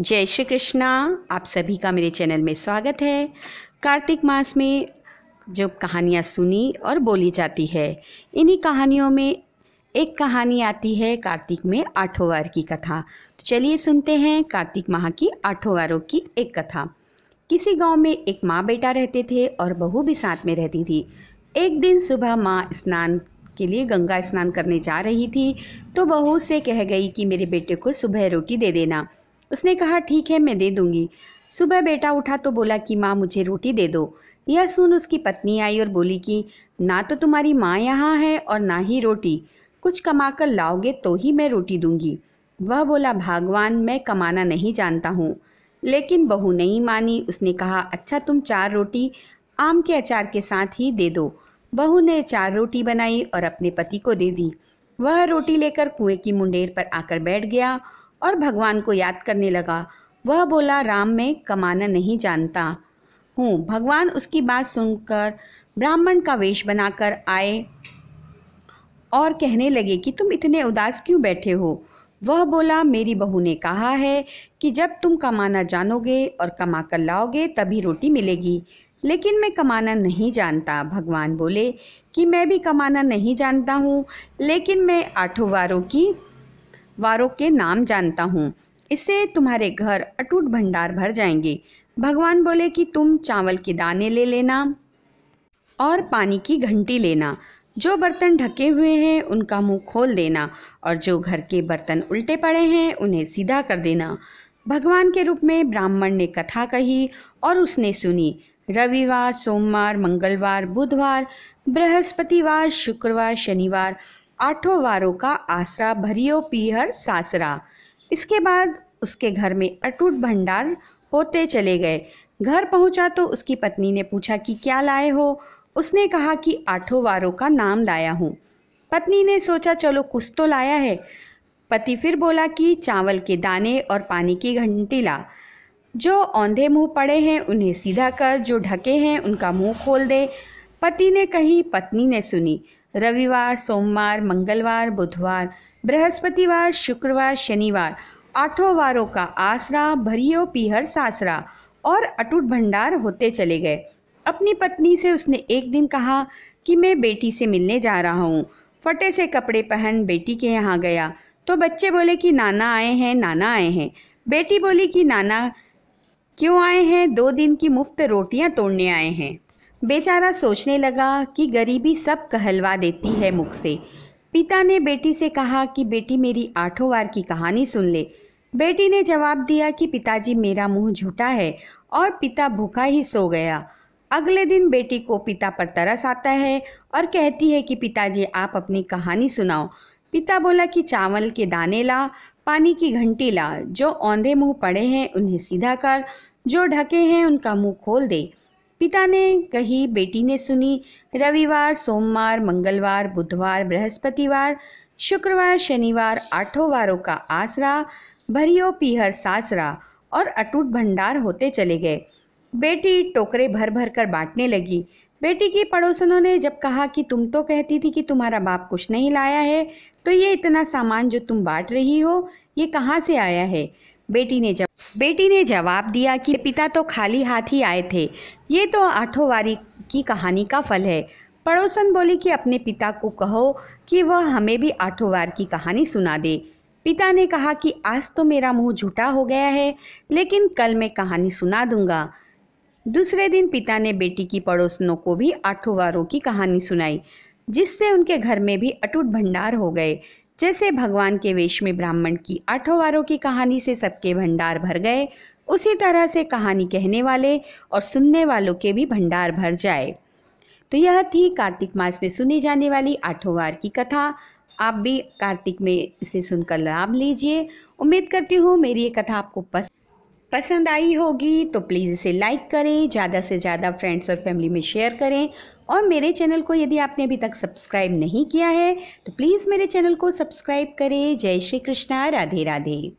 जय श्री कृष्णा आप सभी का मेरे चैनल में स्वागत है कार्तिक मास में जो कहानियाँ सुनी और बोली जाती है इन्हीं कहानियों में एक कहानी आती है कार्तिक में आठों वार की कथा तो चलिए सुनते हैं कार्तिक माह की आठों वारों की एक कथा किसी गांव में एक माँ बेटा रहते थे और बहू भी साथ में रहती थी एक दिन सुबह माँ स्नान के लिए गंगा स्नान करने जा रही थी तो बहू से कह गई कि मेरे बेटे को सुबह रोटी दे देना उसने कहा ठीक है मैं दे दूंगी सुबह बेटा उठा तो बोला कि माँ मुझे रोटी दे दो यह सुन उसकी पत्नी आई और बोली कि ना तो तुम्हारी माँ यहाँ है और ना ही रोटी कुछ कमा कर लाओगे तो ही मैं रोटी दूंगी वह बोला भगवान मैं कमाना नहीं जानता हूँ लेकिन बहू नहीं मानी उसने कहा अच्छा तुम चार रोटी आम के अचार के साथ ही दे दो बहू ने चार रोटी बनाई और अपने पति को दे दी वह रोटी लेकर कुएं की मुंडेर पर आकर बैठ गया और भगवान को याद करने लगा वह बोला राम में कमाना नहीं जानता हूँ भगवान उसकी बात सुनकर ब्राह्मण का वेश बनाकर आए और कहने लगे कि तुम इतने उदास क्यों बैठे हो वह बोला मेरी बहू ने कहा है कि जब तुम कमाना जानोगे और कमा कर लाओगे तभी रोटी मिलेगी लेकिन मैं कमाना नहीं जानता भगवान बोले कि मैं भी कमाना नहीं जानता हूँ लेकिन मैं आठों वारों की वारों के नाम जानता हूँ इससे तुम्हारे घर अटूट भंडार भर जाएंगे भगवान बोले कि तुम चावल के दाने ले लेना और पानी की घंटी लेना जो बर्तन ढके हुए हैं उनका मुंह खोल देना और जो घर के बर्तन उल्टे पड़े हैं उन्हें सीधा कर देना भगवान के रूप में ब्राह्मण ने कथा कही और उसने सुनी रविवार सोमवार मंगलवार बुधवार बृहस्पतिवार शुक्रवार शनिवार आठों वारों का आसरा भरियो पीहर सासरा इसके बाद उसके घर में अटूट भंडार होते चले गए घर पहुंचा तो उसकी पत्नी ने पूछा कि क्या लाए हो उसने कहा कि आठों वारों का नाम लाया हूँ पत्नी ने सोचा चलो कुछ तो लाया है पति फिर बोला कि चावल के दाने और पानी की घंटी ला जो औंधे मुंह पड़े हैं उन्हें सीधा कर जो ढके हैं उनका मुंह खोल दे पति ने कही पत्नी ने सुनी रविवार सोमवार मंगलवार बुधवार बृहस्पतिवार शुक्रवार शनिवार आठों वारों का आसरा भरियो पीहर सासरा और अटूट भंडार होते चले गए अपनी पत्नी से उसने एक दिन कहा कि मैं बेटी से मिलने जा रहा हूँ फटे से कपड़े पहन बेटी के यहाँ गया तो बच्चे बोले कि नाना आए हैं नाना आए हैं बेटी बोली कि नाना क्यों आए हैं दो दिन की मुफ्त रोटियाँ तोड़ने आए हैं बेचारा सोचने लगा कि गरीबी सब कहलवा देती है मुख से पिता ने बेटी से कहा कि बेटी मेरी आठों बार की कहानी सुन ले बेटी ने जवाब दिया कि पिताजी मेरा मुंह झूठा है और पिता भूखा ही सो गया अगले दिन बेटी को पिता पर तरस आता है और कहती है कि पिताजी आप अपनी कहानी सुनाओ पिता बोला कि चावल के दाने ला पानी की घंटी ला जो औंधे मुंह पड़े हैं उन्हें सीधा कर जो ढके हैं उनका मुंह खोल दे पिता ने कही बेटी ने सुनी रविवार सोमवार मंगलवार बुधवार बृहस्पतिवार शुक्रवार शनिवार आठों वारों का आसरा भरियो पीहर सासरा और अटूट भंडार होते चले गए बेटी टोकरे भर भर कर बांटने लगी बेटी की पड़ोसनों ने जब कहा कि तुम तो कहती थी कि तुम्हारा बाप कुछ नहीं लाया है तो ये इतना सामान जो तुम बांट रही हो ये कहाँ से आया है बेटी ने जब बेटी ने जवाब दिया कि पिता तो खाली हाथ ही आए थे ये तो आठों वारी की कहानी का फल है पड़ोसन बोली कि अपने पिता को कहो कि वह हमें भी आठों वार की कहानी सुना दे पिता ने कहा कि आज तो मेरा मुंह झूठा हो गया है लेकिन कल मैं कहानी सुना दूंगा दूसरे दिन पिता ने बेटी की पड़ोसनों को भी आठों वारों की कहानी सुनाई जिससे उनके घर में भी अटूट भंडार हो गए जैसे भगवान के वेश में ब्राह्मण की आठों वारों की कहानी से सबके भंडार भर गए उसी तरह से कहानी कहने वाले और सुनने वालों के भी भंडार भर जाए तो यह थी कार्तिक मास में सुनी जाने वाली आठों वार की कथा आप भी कार्तिक में इसे सुनकर लाभ लीजिए उम्मीद करती हूँ मेरी ये कथा आपको पसंद पसंद आई होगी तो प्लीज़ इसे लाइक करें ज़्यादा से ज़्यादा फ्रेंड्स और फैमिली में शेयर करें और मेरे चैनल को यदि आपने अभी तक सब्सक्राइब नहीं किया है तो प्लीज़ मेरे चैनल को सब्सक्राइब करें जय श्री कृष्णा राधे राधे